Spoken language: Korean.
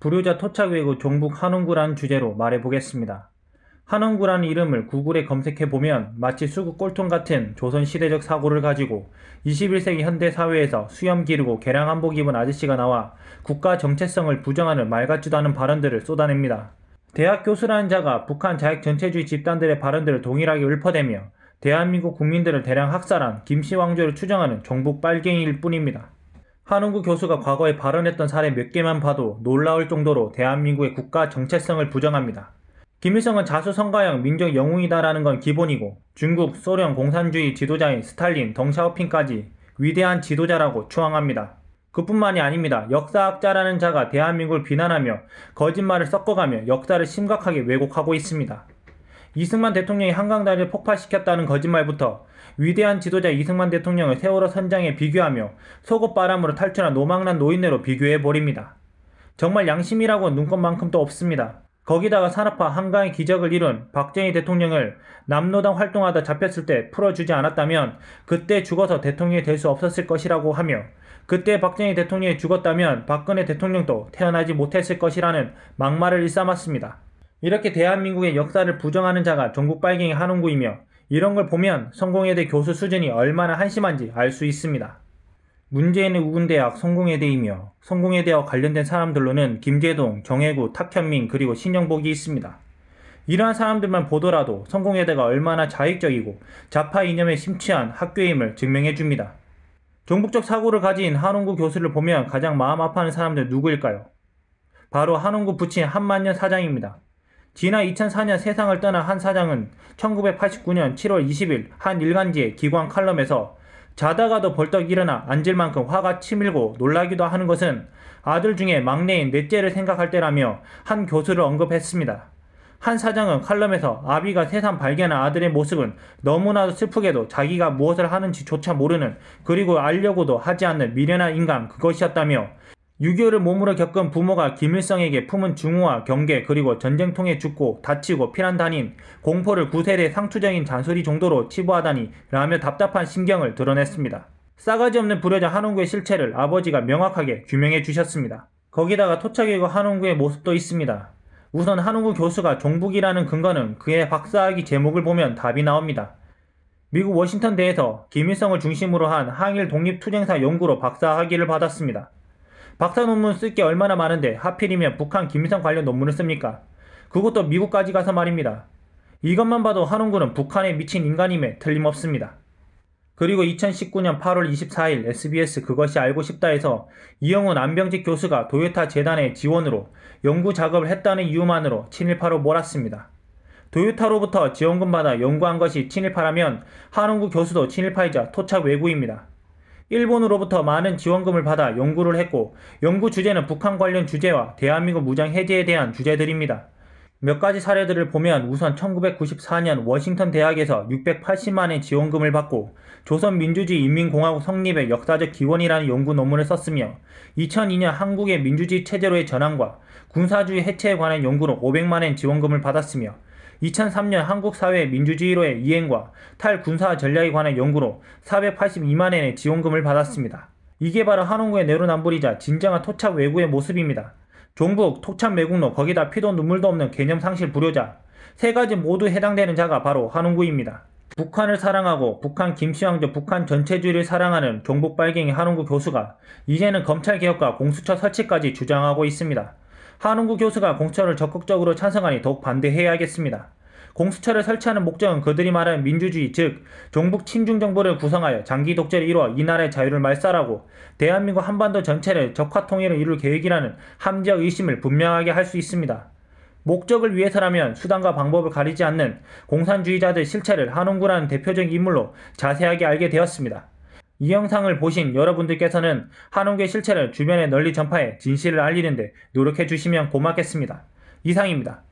불효자 토착 외국 종북 한원구라는 주제로 말해보겠습니다. 한원구라는 이름을 구글에 검색해보면 마치 수국 꼴통 같은 조선시대적 사고를 가지고 21세기 현대사회에서 수염 기르고 개량 한복 입은 아저씨가 나와 국가 정체성을 부정하는 말 같지도 않은 발언들을 쏟아냅니다. 대학 교수라는 자가 북한 자익 전체주의 집단들의 발언들을 동일하게 읊어대며 대한민국 국민들을 대량 학살한 김씨 왕조를 추정하는 종북 빨갱이일 뿐입니다. 한웅구 교수가 과거에 발언했던 사례 몇 개만 봐도 놀라울 정도로 대한민국의 국가 정체성을 부정합니다. 김일성은 자수성가형 민족 영웅이다라는 건 기본이고 중국, 소련 공산주의 지도자인 스탈린, 덩샤오핑까지 위대한 지도자라고 추앙합니다. 그뿐만이 아닙니다. 역사학자라는 자가 대한민국을 비난하며 거짓말을 섞어가며 역사를 심각하게 왜곡하고 있습니다. 이승만 대통령이 한강 다리를 폭파시켰다는 거짓말부터 위대한 지도자 이승만 대통령을 세월호 선장에 비교하며 속옷바람으로 탈출한 노망난 노인네로 비교해버립니다. 정말 양심이라고 눈꽃만큼도 없습니다. 거기다가 산업화 한강의 기적을 이룬 박정희 대통령을 남로당 활동하다 잡혔을 때 풀어주지 않았다면 그때 죽어서 대통령이 될 수 없었을 것이라고 하며 그때 박정희 대통령이 죽었다면 박근혜 대통령도 태어나지 못했을 것이라는 막말을 일삼았습니다. 이렇게 대한민국의 역사를 부정하는 자가 전국빨갱이 한홍구이며 이런 걸 보면 성공회대 교수 수준이 얼마나 한심한지 알 수 있습니다. 문재인의 우군대학 성공회대이며 성공회대와 관련된 사람들로는 김재동, 정혜구, 탁현민 그리고 신영복이 있습니다. 이러한 사람들만 보더라도 성공회대가 얼마나 자익적이고 자파 이념에 심취한 학교임을 증명해줍니다. 종북적 사고를 가진 한홍구 교수를 보면 가장 마음 아파하는 사람들 누구일까요? 바로 한홍구 부친 한만년 사장입니다. 지난 2004년 세상을 떠난 한 사장은 1989년 7월 20일 한 일간지의 기관 칼럼에서 자다가도 벌떡 일어나 앉을 만큼 화가 치밀고 놀라기도 하는 것은 아들 중에 막내인 넷째를 생각할 때라며 한 교수를 언급했습니다. 한 사장은 칼럼에서 아비가 세상 발견한 아들의 모습은 너무나도 슬프게도 자기가 무엇을 하는지조차 모르는 그리고 알려고도 하지 않는 미련한 인간 그것이었다며 6.25를 몸으로 겪은 부모가 김일성에게 품은 증오와 경계 그리고 전쟁통에 죽고 다치고 피난 다닌 공포를 구세대 상투적인 잔소리 정도로 치부하다니 라며 답답한 심경을 드러냈습니다. 싸가지 없는 불효자 한홍구의 실체를 아버지가 명확하게 규명해 주셨습니다. 거기다가 토착이고 한홍구의 모습도 있습니다. 우선 한홍구 교수가 종북이라는 근거는 그의 박사학위 제목을 보면 답이 나옵니다. 미국 워싱턴 대에서 김일성을 중심으로 한 항일 독립투쟁사 연구로 박사학위를 받았습니다. 박사 논문 쓸 게 얼마나 많은데 하필이면 북한 김일성 관련 논문을 씁니까? 그것도 미국까지 가서 말입니다. 이것만 봐도 한홍구는 북한에 미친 인간임에 틀림없습니다. 그리고 2019년 8월 24일 SBS 그것이 알고 싶다에서 이영훈 안병직 교수가 도요타 재단의 지원으로 연구 작업을 했다는 이유만으로 친일파로 몰았습니다. 도요타로부터 지원금 받아 연구한 것이 친일파라면 한홍구 교수도 친일파이자 토착 외구입니다. 일본으로부터 많은 지원금을 받아 연구를 했고 연구 주제는 북한 관련 주제와 대한민국 무장 해제에 대한 주제들입니다. 몇 가지 사례들을 보면 우선 1994년 워싱턴 대학에서 680만의 지원금을 받고 조선민주주의 인민공화국 성립의 역사적 기원이라는 연구 논문을 썼으며 2002년 한국의 민주주의 체제로의 전환과 군사주의 해체에 관한 연구로 500만의 지원금을 받았으며 2003년 한국 사회 민주주의로의 이행과 탈군사 전략에 관한 연구로 482만엔의 지원금을 받았습니다. 이게 바로 한홍구의 내로남불이자 진정한 토착 외구의 모습입니다. 종북, 토착 매국로 거기다 피도 눈물도 없는 개념 상실 불효자 세 가지 모두 해당되는 자가 바로 한홍구입니다. 북한을 사랑하고 북한 김씨왕조 북한 전체주의를 사랑하는 종북 빨갱이 한홍구 교수가 이제는 검찰개혁과 공수처 설치까지 주장하고 있습니다. 한웅구 교수가 공천을 적극적으로 찬성하니 더욱 반대해야겠습니다. 공수처를 설치하는 목적은 그들이 말하는 민주주의 즉 종북 친중 정부를 구성하여 장기 독재를 이뤄 이 나라의 자유를 말살하고 대한민국 한반도 전체를 적화 통일을 이룰 계획이라는 함지적 의심을 분명하게 할 수 있습니다. 목적을 위해서라면 수단과 방법을 가리지 않는 공산주의자들 실체를 한웅구라는 대표적인 인물로 자세하게 알게 되었습니다. 이 영상을 보신 여러분들께서는 한옥의 실체를 주변에 널리 전파해 진실을 알리는데 노력해 주시면 고맙겠습니다. 이상입니다.